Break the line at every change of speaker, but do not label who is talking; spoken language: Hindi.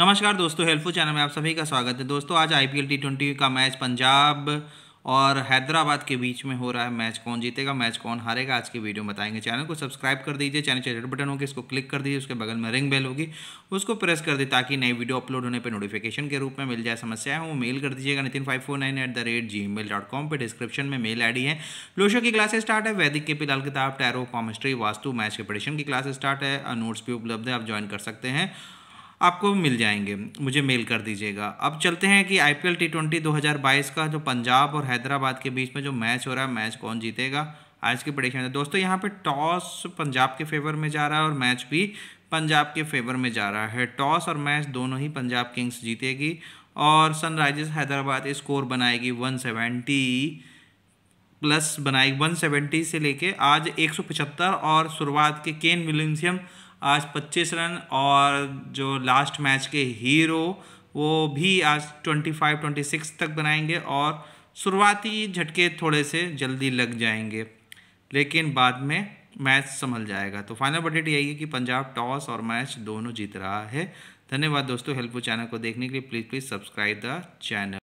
नमस्कार दोस्तों हेल्पफुल चैनल में आप सभी का स्वागत है दोस्तों आज I P L T twenty का मैच पंजाब और हैदराबाद के बीच में हो रहा है मैच कौन जीतेगा मैच कौन हारेगा आज की वीडियो में बताएंगे चैनल को सब्सक्राइब कर दीजिए चैनल के रेड बटन होगी इसको क्लिक कर दीजिए उसके बगल में रिंग बेल होगी उसको प्रेस कर दी ताकि नई वीडियो अपलोड होने पर नोटिफिकेशन के रूप में मिल जाए समस्या है वो मेल कर दीजिएगा Nitin five four nine eight the rate gmail dot com पर डिस्क्रिप्शन में मेल आई है लोशो की क्लासेस स्टार्ट है वैदिक के पिलाल किताब टैरो कॉमिस्ट्री वास्तु मैच के प्रेडिशन की क्लास स्टार्ट है नोट्स भी उपलब्ध है आप ज्वाइन कर सकते हैं आपको मिल जाएंगे मुझे मेल कर दीजिएगा अब चलते हैं कि I P L T twenty दो हज़ार बाईस का जो पंजाब और हैदराबाद के बीच में जो मैच हो रहा है मैच कौन जीतेगा आज की प्रडिक्शन है दोस्तों यहाँ पे टॉस पंजाब के फेवर में जा रहा है और मैच भी पंजाब के फेवर में जा रहा है टॉस और मैच दोनों ही पंजाब किंग्स जीतेगी और सनराइजर्स हैदराबाद स्कोर बनाएगी 170 प्लस बनाएगी 170 से लेके आज 175 और शुरुआत के केन विलियम्सियम आज 25 रन और जो लास्ट मैच के हीरो वो भी आज 25 26 तक बनाएंगे और शुरुआती झटके थोड़े से जल्दी लग जाएंगे लेकिन बाद में मैच संभल जाएगा तो फाइनल अपडेट यही है कि पंजाब टॉस और मैच दोनों जीत रहा है धन्यवाद दोस्तों हेल्पफुल चैनल को देखने के लिए please please subscribe the channel